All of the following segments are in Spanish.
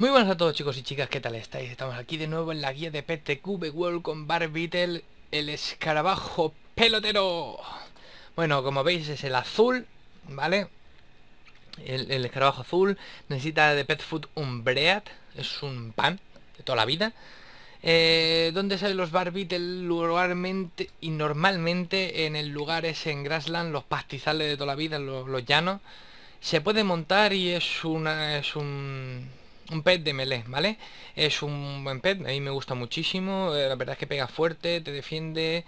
Muy buenas a todos chicos y chicas, ¿qué tal estáis? Estamos aquí de nuevo en la guía de cube World con Beetle, el escarabajo pelotero. Bueno, como veis es el azul, ¿vale? El, escarabajo azul necesita de Pet Food un bread, es un pan de toda la vida. Eh, ¿Dónde salen los Barbitel lugarmente y normalmente en el lugar es en Grassland, los pastizales de toda la vida, los, los llanos? Se puede montar y es una... es un un pet de melee, ¿vale? Es un buen pet, a mí me gusta muchísimo, eh, la verdad es que pega fuerte, te defiende,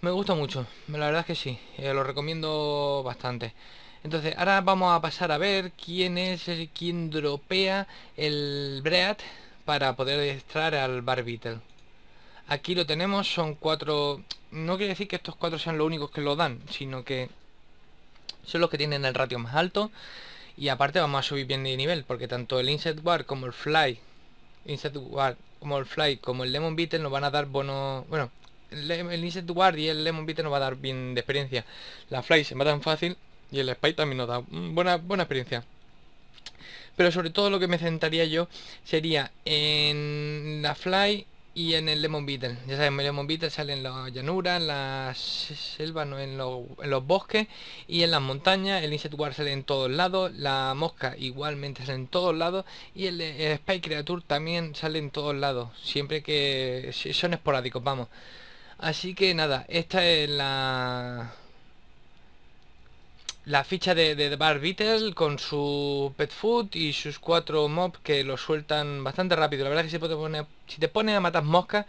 me gusta mucho, la verdad es que sí, eh, lo recomiendo bastante. Entonces, ahora vamos a pasar a ver quién es el, eh, quien dropea el Breat para poder extraer al Barbeetle Aquí lo tenemos, son cuatro... No quiere decir que estos cuatro sean los únicos que lo dan, sino que son los que tienen el ratio más alto. Y aparte vamos a subir bien de nivel, porque tanto el Insect War como el Fly, Insect War como el Fly, como el Lemon Beetle nos van a dar bono Bueno, el, inset Insect War y el Lemon Beetle nos va a dar bien de experiencia. La Fly se va tan fácil y el Spy también nos da buena, buena experiencia. Pero sobre todo lo que me centraría yo sería en la Fly y en el Lemon Beetle. Ya sabemos, el Lemon Beetle sale en las llanuras, en las selvas, no, en, los, bosques y en las montañas. El Insect War sale en todos lados, la mosca igualmente sale en todos lados y el, el Spy Creature también sale en todos lados, siempre que son esporádicos, vamos. Así que nada, esta es la la ficha de, de Bar Beetle con su Pet Food y sus cuatro mobs que lo sueltan bastante rápido. La verdad es que si te pone, si te pone a matar moscas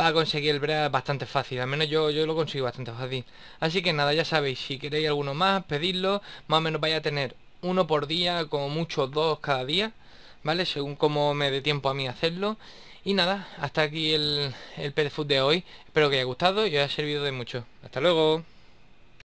va a conseguir el Brea bastante fácil. Al menos yo, yo lo consigo bastante fácil. Así que nada, ya sabéis, si queréis alguno más, pedidlo. Más o menos vaya a tener uno por día, como mucho dos cada día. ¿Vale? Según como me dé tiempo a mí hacerlo. Y nada, hasta aquí el, el Pet Food de hoy. Espero que haya gustado y os haya servido de mucho. Hasta luego.